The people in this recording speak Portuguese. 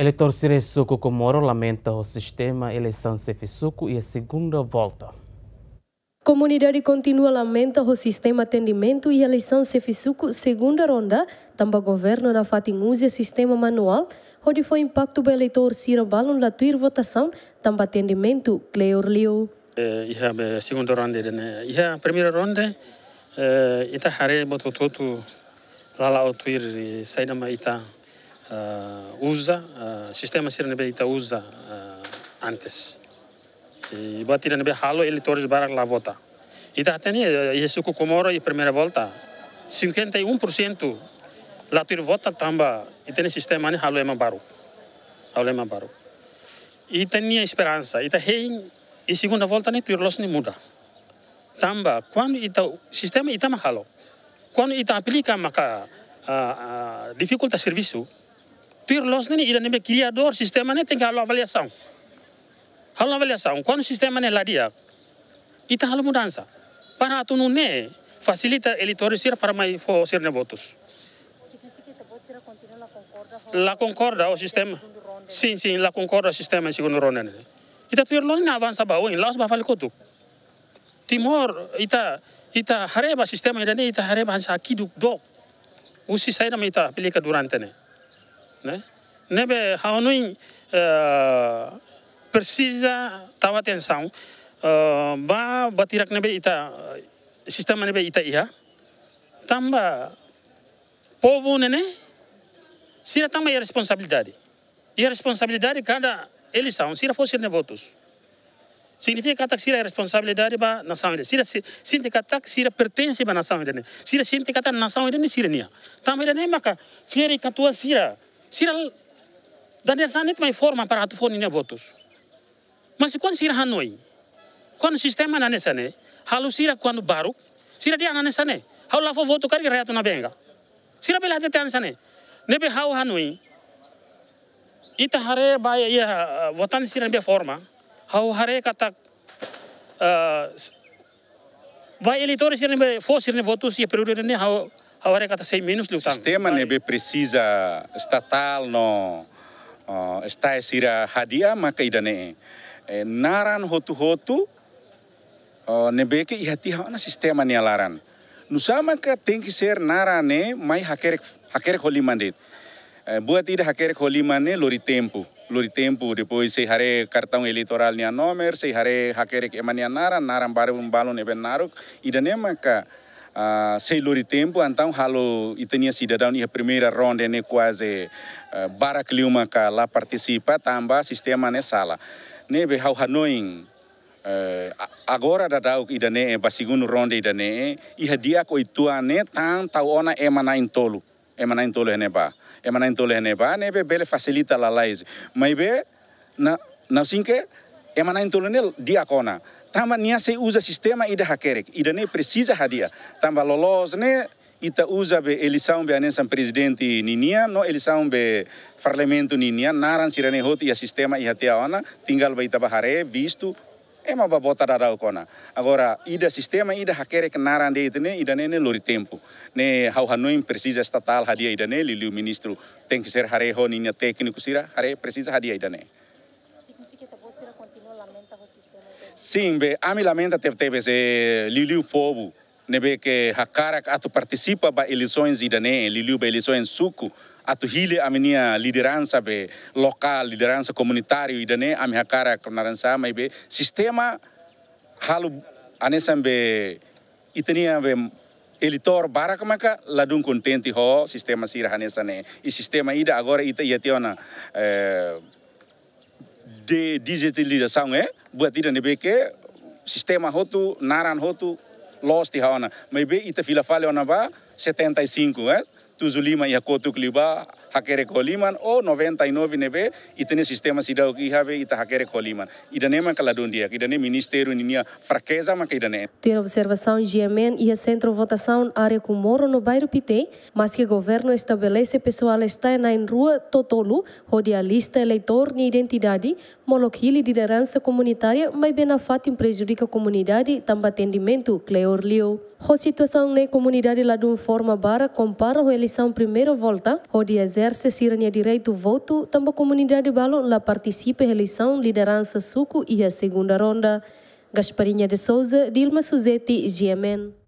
Eleitor de Comoro lamenta o sistema eleição Cefisuco e a segunda volta. Comunidade continua lamenta o sistema atendimento e eleição Cefisuco segunda ronda. Também governo na fatin use sistema manual, onde foi impacto para eleitor Ciro Balon na tua votação, também atendimento Cleor Liu. Eh, a eh, segunda ronda, né? a primeira ronda, eh, ita lá o lala e saída da ita uh, usa, uh, sistema sirene ita usa uh, antes. E bater nebe halo torres barak la vota. E da tá tani Yesu o komoro e primeira volta 51% la tur vota tamba e tani sistema ni né, halo ema é baru. Halo ema é baru. E tani esperança, e ta tá hein e segunda volta ni né, tur los ni muda. Tamba quando ita tá, sistema ita halo Quando ita aplica maka uh, uh, dificulta serviço pire lorsqu'il il a nommé qu'il y a d'or système année tant qu'Allah valia sang Allah valia sang quand système année l'a dit il t'a halu mudan ça par à tout ne facilite mai fo ne votos la concorda o oh, système sin sin la concorda au système secondo ronde ita tuir lo na avansa ba oin laos ba fal kotu timor ita ita hareba sistema ida ne ita hareba ansa kiduk do. usi saida me ita pilika durante ne Né? Nebe Hawanui uh, eh, precisa tal atenção uh, ba batirak nebe ita sistema nebe ita iha tamba povo nene sira tamba ia responsabilidade ia responsabilidade cada eleição sira fosse ne votos significa que sira é responsabilidade ba nação se sira sinte kata pertence ba nação ida ne sira sinte kata nação ida ne sira nia tamba ida ne maka fiere katua sira Siral, dan er zijn niet forma vorm apparaat voor in de votos. Mas quando sira Hanoi, kon sistema na nesane, halu sira quando baru, sira dia na nesane, hau lafo voto kari raya tu na benga. Sira bela hati tan sane, nebe hau Hanoi, ita hare ba ia votan sira be forma, hau hare kata uh, eh, ba eleitores sira be fo sira votos ia periode ne a arrecadação é menos do um tanto. sistema nebe precisa estatal, não. Uh, sira hadiah maka idane eh, naran hotu hotu uh, nebeke ihati hana sistema ni alaran nusama ka tem que ser narane mai hakerek hakerek holimandit eh, buat ida hakerek holimane lori tempo lori tempo depois se hare cartão eleitoral ni nomer se hare hakerek emania naran naran baru um balon eben naruk idane maka Uh, sei lori tempo, então halo itania cidadão e a primeira ronda é né, quase uh, ah, bara clima que lá participa, tamba sistema né sala. Nebe hau hanoin Uh, ah, agora da dau ida ne ba segundo ronda ida ne i hadia ko itua ne tan tau ona e mana intolo e mana intolo ne ba e ba be bele facilita la laize, mas na na sinke ema na intolenel dia nia se usa sistema ida hakerek ida ne precisa hadia tamba lolos ne ita usa be eleição be anensan presidente ninia no eleição be parlamento ninia naran sirene hot ia sistema ia tiaona tinggal be ita bahare visto é uma babota da Araucona. Agora, ida sistema, ida haquere naran de itene, ida nene lori tempo. Ne hau hanuim precisa estatal hadia ida ne, liliu o ministro tem que ser hareho, ninha técnico sira, hare precisa hadia ida ne. Sim, be, ami lamenta teve teve se Liliu Povo, nebe que Hakarak atu participa ba eleições idane, Liliu ba eleições suco, atu hile a minha liderança be local, liderança comunitário idane, ami Hakarak naransa mai be sistema halu anesan be itania be Elitor barak maka ladung kontenti ho sistema sirahanesane. E sistema ida agora ita iationa eh, de digitalização buat tidak nebe que hotu, naran hotu, lost di hawana. Maybe ita fila fale ona ba 75 e eh, 75 ia kotuk liba hakere koliman o 99 e tem sistema sidau ki have ita hakere koliman. Ida nema kala dundia, ida ne ministério ninia fraqueza ma ida ne. Ter observação GMN e a centro votação área com moro no bairro Pitei, mas que governo estabelece pessoal está na rua Totolu, rodia lista eleitor ni identidade, molokhili liderança comunitária, mas benafatim prejudica a comunidade também atendimento Cleor Liu. A situação na comunidade lá de uma forma bara compara a eleição primeira volta, dia zero é exerce a direito voto, também a comunidade Balo lá participa em eleição liderança suco e a segunda ronda. Gasparinha de Souza, Dilma Suzete, GMN.